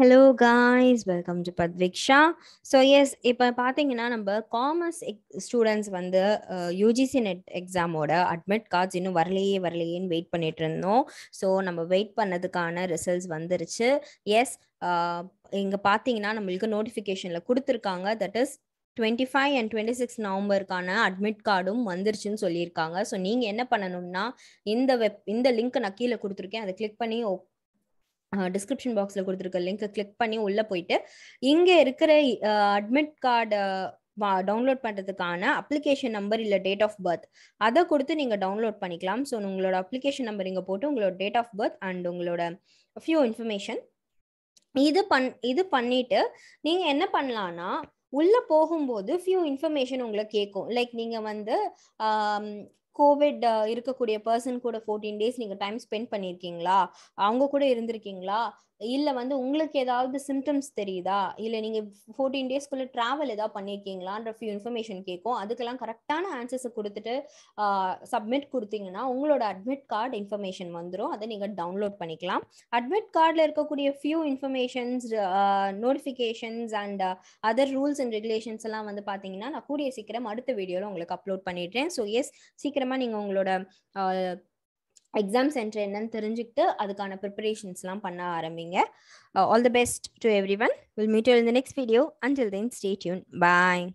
hello guys welcome to பத்விக்ஷா so yes இப்போ பார்த்தீங்கன்னா நம்ம காமர்ஸ் ஸ்டூடெண்ட்ஸ் வந்து யூஜிசி நெட் எக்ஸாமோட அட்மிட் கார்ட்ஸ் இன்னும் வரலையே வரலையேன்னு வெயிட் பண்ணிட்டு இருந்தோம் ஸோ நம்ம வெயிட் பண்ணதுக்கான ரிசல்ட்ஸ் வந்துருச்சு எஸ் இங்கே பார்த்தீங்கன்னா நம்மளுக்கு நோட்டிஃபிகேஷனில் கொடுத்துருக்காங்க that is twenty five and twenty six நவம்பருக்கான அட்மிட் கார்டும் வந்துருச்சுன்னு சொல்லியிருக்காங்க ஸோ நீங்கள் என்ன பண்ணணும்னா இந்த வெப் இந்த லிங்க் நான் கீழே கொடுத்துருக்கேன் அதை கிளிக் பண்ணி டிஸ்கிரிப்ஷன் பாக்ஸில் கொடுத்துருக்க லிங்க் கிளிக் பண்ணி உள்ளே போயிட்டு இங்கே இருக்கிற அட்மிட் கார்டு டவுன்லோட் பண்ணுறதுக்கான அப்ளிகேஷன் நம்பர் இல்லை டேட் ஆஃப் பர்த் அதை கொடுத்து நீங்கள் டவுன்லோட் பண்ணிக்கலாம் ஸோ உங்களோட அப்ளிகேஷன் நம்பர் இங்கே போட்டு உங்களோட டேட் ஆஃப் பர்த் அண்ட் உங்களோட ஃபியூ இன்ஃபர்மேஷன் இது பண் இது பண்ணிட்டு நீங்கள் என்ன பண்ணலான்னா உள்ளே போகும்போது ஃபியூ இன்ஃபர்மேஷன் உங்களை கேட்கும் லைக் நீங்கள் வந்து கோவிட் இருக்கக்கூடிய பர்சன் கூட ஃபோர்டீன் டேஸ் நீங்கள் டைம் ஸ்பெண்ட் பண்ணியிருக்கீங்களா அவங்க கூட இருந்திருக்கீங்களா இல்லை வந்து உங்களுக்கு ஏதாவது சிம்டம்ஸ் தெரியுதா இல்லை நீங்கள் ஃபோர்டீன் டேஸ்க்குள்ளே ட்ராவல் ஏதாவது பண்ணியிருக்கீங்களான்ற ஃபியூ இன்ஃபர்மேஷன் கேட்கும் அதுக்கெல்லாம் கரெக்டான ஆன்சர்ஸை கொடுத்துட்டு சப்மிட் கொடுத்தீங்கன்னா உங்களோட அட்மிட் கார்டு இன்ஃபர்மேஷன் வந்துடும் அதை நீங்கள் டவுன்லோட் பண்ணிக்கலாம் அட்மிட் கார்டில் இருக்கக்கூடிய few informations notifications and other rules and regulations எல்லாம் வந்து பார்த்தீங்கன்னா நான் கூடிய சீக்கிரம் அடுத்த வீடியோவில் உங்களுக்கு அப்லோட் பண்ணிடுறேன் ஸோ எஸ் சீக்கிரம் சீக்கிரமாக நீங்கள் உங்களோட எக்ஸாம் சென்டர் என்னன்னு தெரிஞ்சுக்கிட்டு அதுக்கான ப்ரிப்பரேஷன்ஸ்லாம் பண்ண ஆரம்பிங்க all the best to everyone will meet in the next video until then stay tune bye